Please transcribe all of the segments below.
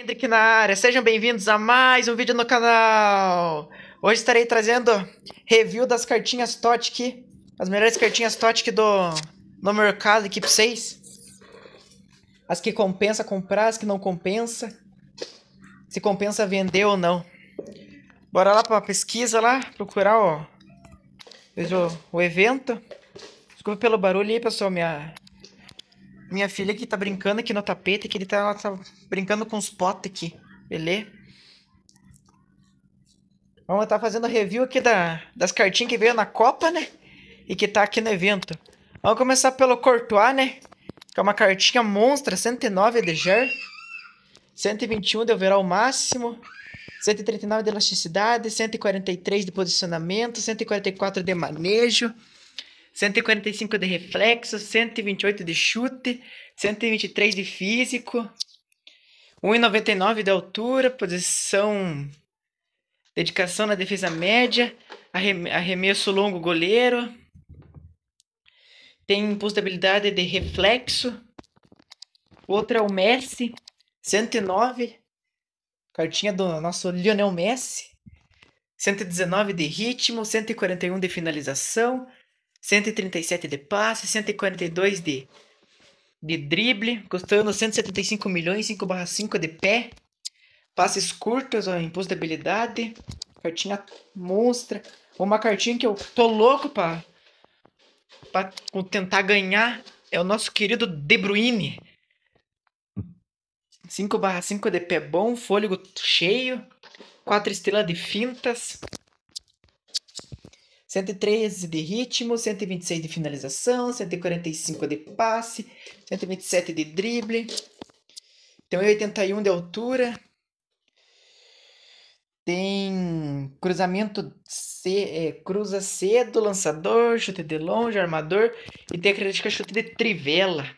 Hendrick na área, sejam bem-vindos a mais um vídeo no canal! Hoje estarei trazendo review das cartinhas Totic, as melhores cartinhas Totic do no mercado Equipe 6. As que compensa comprar, as que não compensa, se compensa vender ou não. Bora lá para pesquisa lá, procurar ó, o, o evento. Desculpa pelo barulho aí, pessoal, minha minha filha que tá brincando aqui no tapete, que ele tá, tá brincando com os potes aqui. Beleza? Vamos estar tá fazendo review aqui da, das cartinhas que veio na Copa, né? E que tá aqui no evento. Vamos começar pelo Courtois, né? Que é uma cartinha monstra, 109 de Ger. 121 de overall máximo. 139 de elasticidade, 143 de posicionamento, 144 de manejo, 145 de reflexo, 128 de chute, 123 de físico, 1,99 de altura, posição, dedicação na defesa média, arremesso longo goleiro, tem possibilidade de reflexo. Outra é o Messi, 109, cartinha do nosso Lionel Messi, 119 de ritmo, 141 de finalização, 137 de passe, 142 de, de drible, custando 175 milhões, 5/5 barra de pé, passes curtos, ó, impulso de habilidade, cartinha monstra, uma cartinha que eu tô louco pra, pra tentar ganhar, é o nosso querido De Bruyne. 5/5 barra de pé bom, fôlego cheio, 4 estrelas de fintas, 113 de ritmo, 126 de finalização, 145 de passe, 127 de drible. Tem 81 de altura. Tem cruzamento, C, é, cruza cedo, lançador, chute de longe, armador. E tem a característica chute de trivela.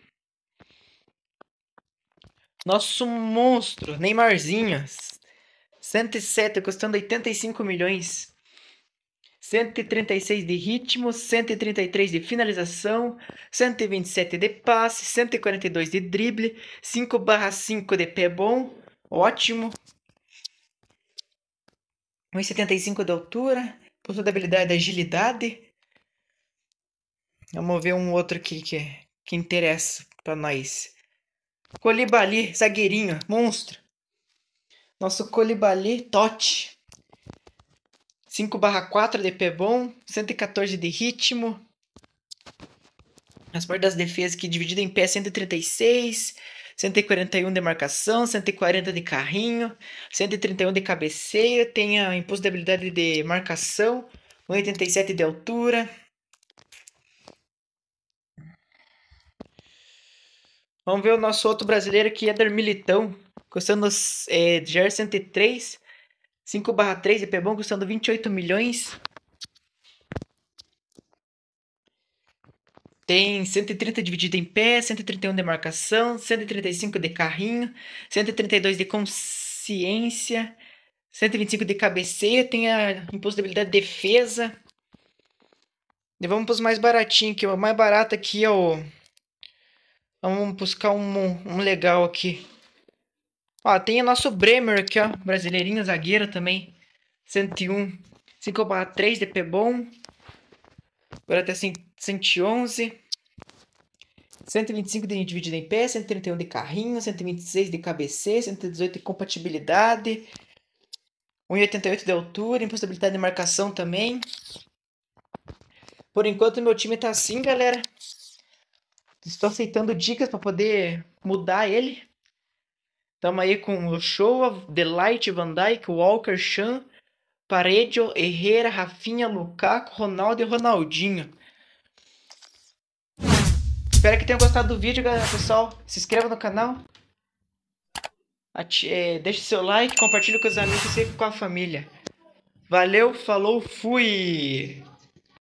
Nosso monstro, Neymarzinho. 107, custando 85 milhões. 136 de ritmo, 133 de finalização, 127 de passe, 142 de drible, 5/5 de pé bom, ótimo. 1,75 de altura, possui da habilidade agilidade. Vamos ver um outro aqui que, que interessa para nós. Colibali, zagueirinho, monstro. Nosso Colibali Tote. 5/4 de pé bom, 114 de ritmo. As portas das defesas que dividido em pé 136, é 141 de marcação, 140 de carrinho, 131 de cabeceio, tem a imposto de habilidade de marcação, 1,87 de altura. Vamos ver o nosso outro brasileiro que é Militão, custando é, GR 103, 5 barra 3 bom custando 28 milhões. Tem 130 dividido em pé, 131 de marcação, 135 de carrinho, 132 de consciência, 125 de cabeceio, tem a impossibilidade de defesa. E vamos para os mais baratinhos aqui. O mais barato aqui é o... Vamos buscar um, um legal aqui. Ó, tem o nosso Bremer aqui, ó. Brasileirinho, zagueiro também. 101. 5,3 3 DP bom. Agora até 111. 125 de dividido em pé, 131 de carrinho, 126 de KBC, 118 de compatibilidade, 1,88 de altura, impossibilidade de marcação também. Por enquanto, meu time tá assim, galera. Estou aceitando dicas para poder mudar ele. Tamo aí com o Showa, Delight, Van Dyke, Walker, Chan, Paredio, Herrera, Rafinha, Lukaku, Ronaldo e Ronaldinho. Espero que tenham gostado do vídeo, galera, pessoal. Se inscreva no canal. é, deixe seu like, compartilhe com os amigos e com a família. Valeu, falou, fui!